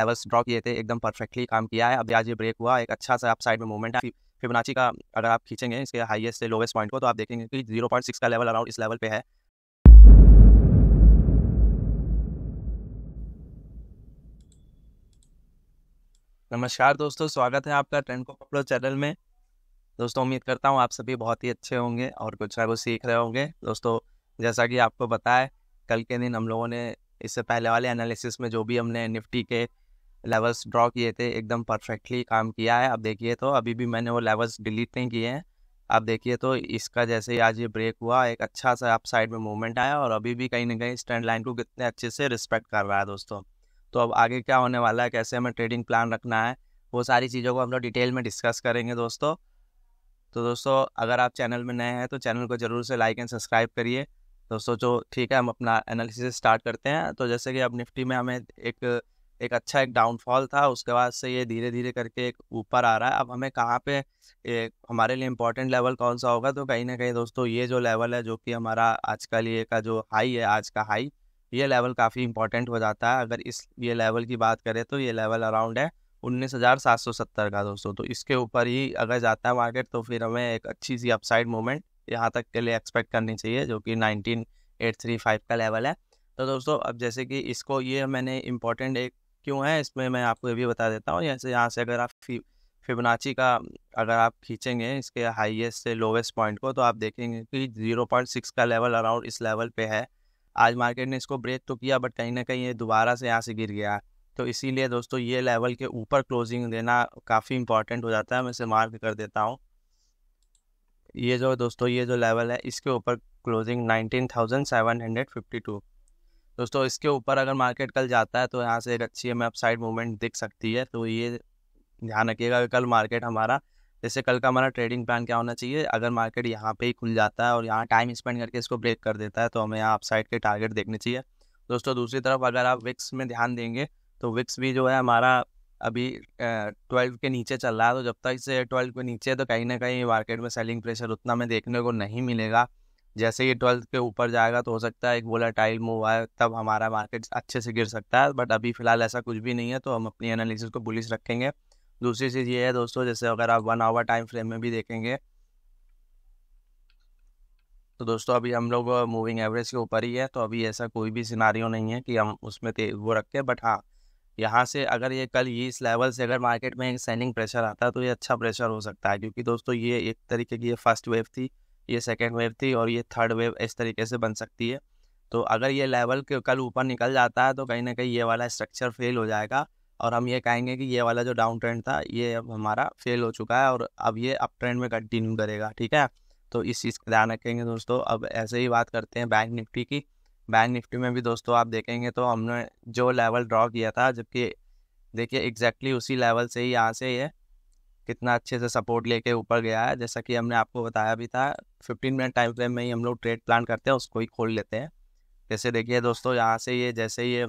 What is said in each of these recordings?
levels draw किए थे एकदम परफेक्टली काम किया है अभी आज ये ब्रेक हुआ एक अच्छा सा आप साइड में मूवमेंट है फिबनाची का अगर आप खींचेंगे इसके हाईएस्ट से लोवेस्ट पॉइंट को तो आप देखेंगे कि जीरो पॉइंट सिक्स का लेवल अराउंड इस लेवल पे है नमस्कार दोस्तों स्वागत है आपका ट्रेंड को पकड़ो चैनल में दोस्तों उम्मीद करता हूँ आप सभी बहुत ही अच्छे होंगे और कुछ ना कुछ सीख रहे होंगे दोस्तों जैसा कि आपको बताया कल के दिन हम लोगों ने इससे पहले वाले एनालिसिस में जो भी हमने निफ्टी के लेवल्स ड्रॉ किए थे एकदम परफेक्टली काम किया है आप देखिए तो अभी भी मैंने वो लेवल्स डिलीट नहीं किए हैं आप देखिए तो इसका जैसे ही आज ये ब्रेक हुआ एक अच्छा सा अप साइड में मूवमेंट आया और अभी भी कहीं ना कहीं स्टैंड लाइन को कितने अच्छे से रिस्पेक्ट कर रहा है दोस्तों तो अब आगे क्या होने वाला है कैसे हमें ट्रेडिंग प्लान रखना है वो सारी चीज़ों को हम लोग डिटेल में डिस्कस करेंगे दोस्तों तो दोस्तों अगर आप चैनल में नए हैं तो चैनल को ज़रूर से लाइक एंड सब्सक्राइब करिए दोस्तों जो ठीक है हम अपना एनालिसिस स्टार्ट करते हैं तो जैसे कि अब निफ्टी में हमें एक एक अच्छा एक डाउनफॉल था उसके बाद से ये धीरे धीरे करके एक ऊपर आ रहा है अब हमें कहाँ पे एक हमारे लिए इम्पोर्टेंट लेवल कौन सा होगा तो कहीं ना कहीं दोस्तों ये जो लेवल है जो कि हमारा आजकल ये का जो हाई है आज का हाई ये लेवल काफ़ी इंपॉर्टेंट हो जाता है अगर इस ये लेवल की बात करें तो ये लेवल अराउंड है उन्नीस हज़ार सात सौ सत्तर का दोस्तों तो इसके ऊपर ही अगर जाता है मार्केट तो फिर हमें एक अच्छी सी अपसाइड मूवमेंट यहाँ तक के लिए एक्सपेक्ट करनी चाहिए जो कि नाइनटीन एट थ्री फाइव का लेवल है तो दोस्तों अब जैसे कि इसको ये मैंने इम्पोर्टेंट एक क्यों है इसमें मैं आपको ये भी बता देता हूँ जैसे यहाँ से अगर आप फिबनाची का अगर आप खींचेंगे इसके हाईएस्ट से लोवेस्ट पॉइंट को तो आप देखेंगे कि जीरो पॉइंट सिक्स का लेवल अराउंड इस लेवल पे है आज मार्केट ने इसको ब्रेक तो किया बट कहीं ना कहीं ये दोबारा से यहाँ से गिर गया तो इसीलिए दोस्तों ये लेवल के ऊपर क्लोजिंग देना काफ़ी इंपॉर्टेंट हो जाता है मैं इसे मार्क कर देता हूँ ये जो दोस्तों ये जो लेवल है इसके ऊपर closing nineteen thousand seven hundred fifty two दोस्तों इसके ऊपर अगर मार्केट कल जाता है तो यहाँ से एक अच्छी हमें अपसाइड मूवमेंट दिख सकती है तो ये ध्यान रखिएगा कि कल मार्केट हमारा जैसे कल का हमारा ट्रेडिंग प्लान क्या होना चाहिए अगर मार्केट यहाँ पे ही खुल जाता है और यहाँ टाइम स्पेंड करके इसको ब्रेक कर देता है तो हमें यहाँ अपसाइड के टारगेट देखने चाहिए दोस्तों दूसरी तरफ अगर आप विक्स में ध्यान देंगे तो विक्स भी जो है हमारा अभी ट्वेल्व के नीचे चल रहा है तो जब तक इसे ट्वेल्व के नीचे है तो कहीं ना कहीं मार्केट में सेलिंग प्रेशर उतना में देखने को नहीं मिलेगा जैसे ये ट्वेल्थ के ऊपर जाएगा तो हो सकता है एक बोला टाइल मूव आए तब हमारा मार्केट अच्छे से गिर सकता है बट अभी फ़िलहाल ऐसा कुछ भी नहीं है तो हम अपनी एनालिसिस को बुलिस रखेंगे दूसरी चीज़ ये है दोस्तों जैसे अगर आप वन आवर टाइम फ्रेम में भी देखेंगे तो दोस्तों अभी हम लोग मूविंग एवरेज के ऊपर ही है तो अभी ऐसा कोई भी सिनारी नहीं है कि हम उसमें वो रखें बट हाँ यहाँ से अगर ये कल ये इस लेवल से अगर मार्केट में एक सेलिंग प्रेशर आता है तो ये अच्छा प्रेशर हो सकता है क्योंकि दोस्तों ये एक तरीके की ये फर्स्ट वेव थी ये सेकेंड वेव थी और ये थर्ड वेव इस तरीके से बन सकती है तो अगर ये लेवल के कल ऊपर निकल जाता है तो कहीं ना कहीं ये वाला स्ट्रक्चर फेल हो जाएगा और हम ये कहेंगे कि ये वाला जो डाउन ट्रेंड था ये अब हमारा फेल हो चुका है और अब ये अप ट्रेंड में कंटिन्यू करेगा ठीक है तो इस चीज़ का ध्यान रखेंगे दोस्तों अब ऐसे ही बात करते हैं बैंक निफ्टी की बैंक निफ्टी में भी दोस्तों आप देखेंगे तो हमने जो लेवल ड्रॉ किया था जबकि देखिए एग्जैक्टली उसी लेवल से ही यहाँ से ये कितना अच्छे से सपोर्ट लेके ऊपर गया है जैसा कि हमने आपको बताया भी था फिफ्टीन मिनट टाइम फ्रेम में ही हम लोग ट्रेड प्लान करते हैं उसको ही खोल लेते हैं जैसे देखिए दोस्तों यहाँ से ये जैसे ये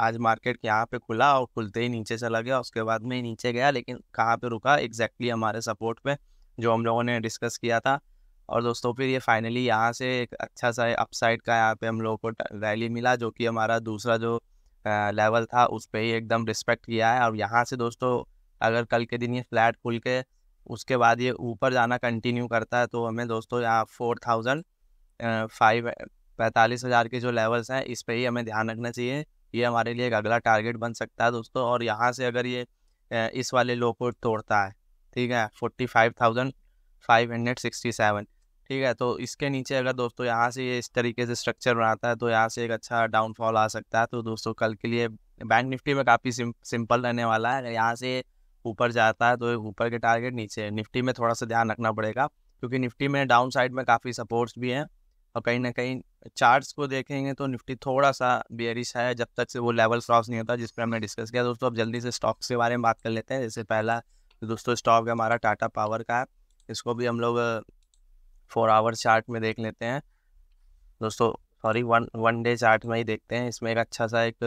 आज मार्केट यहाँ पे खुला और खुलते ही नीचे चला गया उसके बाद में ही नीचे गया लेकिन कहाँ पे रुका एग्जैक्टली हमारे सपोर्ट पे जो हम लोगों ने डिस्कस किया था और दोस्तों फिर ये फाइनली यहाँ से एक अच्छा सा अपसाइड का यहाँ पे हम लोगों को रैली मिला जो कि हमारा दूसरा जो लेवल था उस पर ही एकदम रिस्पेक्ट किया है और यहाँ से दोस्तों अगर कल के दिन ये फ्लैट खुल के उसके बाद ये ऊपर जाना कंटिन्यू करता है तो हमें दोस्तों यहाँ फोर थाउजेंड फाइव पैंतालीस हज़ार के जो लेवल्स हैं इस पर ही हमें ध्यान रखना चाहिए ये हमारे लिए एक अगला टारगेट बन सकता है दोस्तों और यहाँ से अगर ये इस वाले लो को तोड़ता है ठीक है forty five thousand five hundred sixty seven ठीक है तो इसके नीचे अगर दोस्तों यहाँ से ये इस तरीके से स्ट्रक्चर बनाता है तो यहाँ से एक अच्छा डाउनफॉल आ सकता है तो दोस्तों कल के लिए बैंक निफ्टी में काफ़ी सिंपल रहने वाला है यहाँ से ऊपर जाता है तो ऊपर के टारगेट नीचे निफ्टी में थोड़ा सा ध्यान रखना पड़ेगा क्योंकि निफ्टी में डाउन साइड में काफ़ी सपोर्ट्स भी हैं और कहीं ना कहीं चार्ट्स को देखेंगे तो निफ्टी थोड़ा सा बेरिश है जब तक से वो लेवल क्रॉस नहीं होता जिस पर हमने डिस्कस किया दोस्तों अब जल्दी से स्टॉक्स के बारे में बात कर लेते हैं जैसे पहला दोस्तों स्टॉक है हमारा टाटा पावर का है इसको भी हम लोग फोर आवर चार्ट में देख लेते हैं दोस्तों sorry one one day chart में ही देखते हैं इसमें एक अच्छा सा एक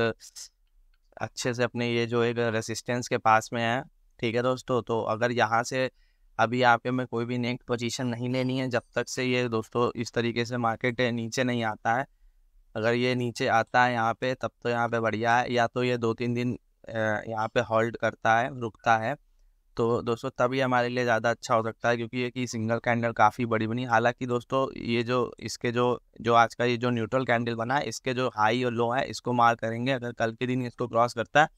अच्छे से अपने ये जो एक रेसिस्टेंस के पास में है ठीक है दोस्तों तो अगर यहाँ से अभी आपके में कोई भी नेक्स्ट पोजीशन नहीं लेनी है जब तक से ये दोस्तों इस तरीके से मार्केट नीचे नहीं आता है अगर ये नीचे आता है यहाँ पे तब तो यहाँ पे बढ़िया है या तो ये दो तीन दिन यहाँ पे होल्ड करता है रुकता है तो दोस्तों तभी हमारे लिए ज़्यादा अच्छा हो सकता है क्योंकि ये कि सिंगल कैंडल काफ़ी बड़ी बनी हालांकि दोस्तों ये जो इसके जो जो आज का ये जो न्यूट्रल कैंडल बना है इसके जो हाई और लो है इसको मार करेंगे अगर कल के दिन इसको क्रॉस करता है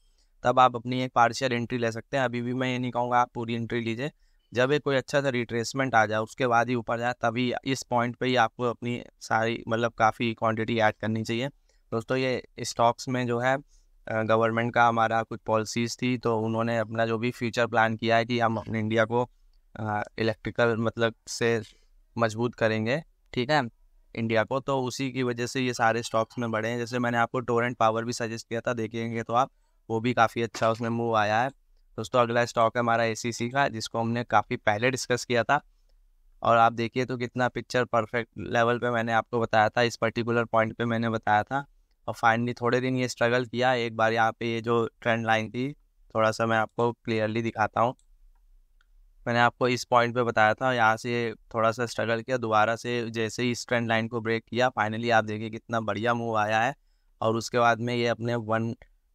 तब आप अपनी एक पार्शियल एंट्री ले सकते हैं अभी भी मैं ये नहीं कहूँगा आप पूरी एंट्री लीजिए जब एक कोई अच्छा सा रिट्रेसमेंट आ जाए उसके बाद ही ऊपर जाए तभी इस पॉइंट पे ही आपको अपनी सारी मतलब काफ़ी क्वांटिटी ऐड करनी चाहिए दोस्तों ये स्टॉक्स में जो है गवर्नमेंट का हमारा कुछ पॉलिसीज़ थी तो उन्होंने अपना जो भी फ्यूचर प्लान किया है कि हम अपने इंडिया को इलेक्ट्रिकल मतलब से मजबूत करेंगे ठीक है इंडिया को तो उसी की वजह से ये सारे स्टॉक्स में बढ़े हैं जैसे मैंने आपको टोरेंट पावर भी सजेस्ट किया था देखेंगे तो आप वो भी काफ़ी अच्छा उसमें मूव आया है दोस्तों अगला स्टॉक है हमारा ए का जिसको हमने काफ़ी पहले डिस्कस किया था और आप देखिए तो कितना पिक्चर परफेक्ट लेवल पे मैंने आपको बताया था इस पर्टिकुलर पॉइंट पे मैंने बताया था और फाइनली थोड़े दिन ये स्ट्रगल किया एक बार यहाँ पे ये जो ट्रेंड लाइन थी थोड़ा सा मैं आपको क्लियरली दिखाता हूँ मैंने आपको इस पॉइंट पे बताया था यहाँ से थोड़ा सा स्ट्रगल किया दोबारा से जैसे ही इस ट्रेंड लाइन को ब्रेक किया फाइनली आप देखिए कितना बढ़िया मूव आया है और उसके बाद में ये अपने one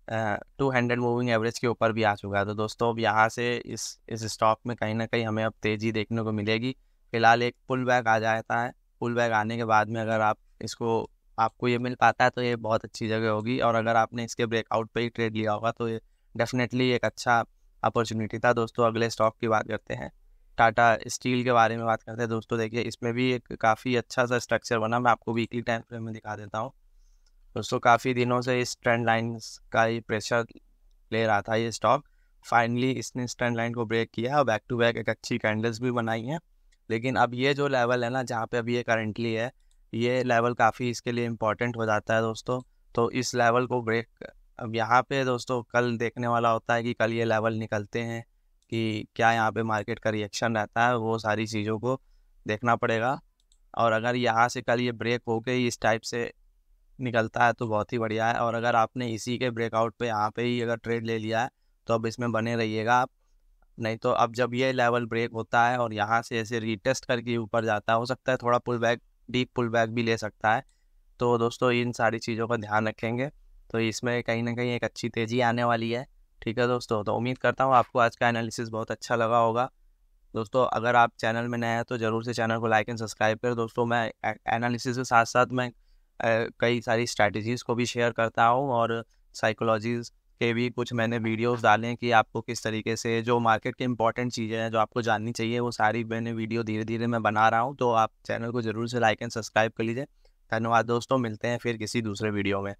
two hundred moving average के ऊपर भी आ चुका है तो दोस्तों अब यहाँ से इस इस स्टॉक में कहीं ना कहीं हमें अब तेज़ी देखने को मिलेगी फिलहाल एक पुल बैग आ जाता है पुल बैग आने के बाद में अगर आप इसको आपको ये मिल पाता है तो ये बहुत अच्छी जगह होगी और अगर आपने इसके ब्रेकआउट पर ही ट्रेड लिया होगा तो ये डेफिनेटली एक अच्छा अपॉर्चुनिटी था दोस्तों अगले स्टॉक की बात करते हैं टाटा स्टील के बारे में बात करते हैं दोस्तों देखिए इसमें भी एक काफ़ी अच्छा सा स्ट्रक्चर बना मैं आपको वीकली टाइम फ्रेम में दिखा देता हूँ दोस्तों काफ़ी दिनों से इस ट्रेंड लाइन का ये प्रेशर ले रहा था ये स्टॉक फाइनली इसने इस ट्रेंड लाइन को ब्रेक किया और बैक टू बैक एक अच्छी कैंडल्स भी बनाई हैं लेकिन अब ये जो लेवल है ना जहाँ पे अभी ये करंटली है ये लेवल काफ़ी इसके लिए इम्पॉर्टेंट हो जाता है दोस्तों तो इस लेवल को ब्रेक अब यहाँ पे दोस्तों कल देखने वाला होता है कि कल ये लेवल निकलते हैं कि क्या यहाँ पे मार्केट का रिएक्शन रहता है वो सारी चीज़ों को देखना पड़ेगा और अगर यहाँ से कल ये ब्रेक हो गई इस टाइप से निकलता है तो बहुत ही बढ़िया है और अगर आपने इसी के ब्रेकआउट पे यहाँ पे ही अगर ट्रेड ले लिया है तो अब इसमें बने रहिएगा आप नहीं तो अब जब ये लेवल ब्रेक होता है और यहाँ से ऐसे रीटेस्ट करके ऊपर जाता है हो सकता है थोड़ा pull back deep pull back भी ले सकता है तो दोस्तों इन सारी चीज़ों का ध्यान रखेंगे तो इसमें कहीं ना कहीं एक अच्छी तेज़ी आने वाली है ठीक है दोस्तों तो उम्मीद करता हूँ आपको आज का एनालिसिस बहुत अच्छा लगा होगा दोस्तों अगर आप चैनल में नए हैं तो ज़रूर से चैनल को लाइक एंड सब्सक्राइब करें दोस्तों मैं एनालिसिस के साथ साथ मैं कई सारी स्ट्रैटेजीज़ को भी शेयर करता हूँ और साइकोलॉजीज़ के भी कुछ मैंने वीडियोस डाले हैं कि आपको किस तरीके से जो मार्केट के इंपॉर्टेंट चीज़ें हैं जो आपको जाननी चाहिए वो सारी मैंने वीडियो धीरे धीरे मैं बना रहा हूँ तो आप चैनल को ज़रूर से लाइक एंड सब्सक्राइब कर लीजिए धन्यवाद दोस्तों मिलते हैं फिर किसी दूसरे वीडियो में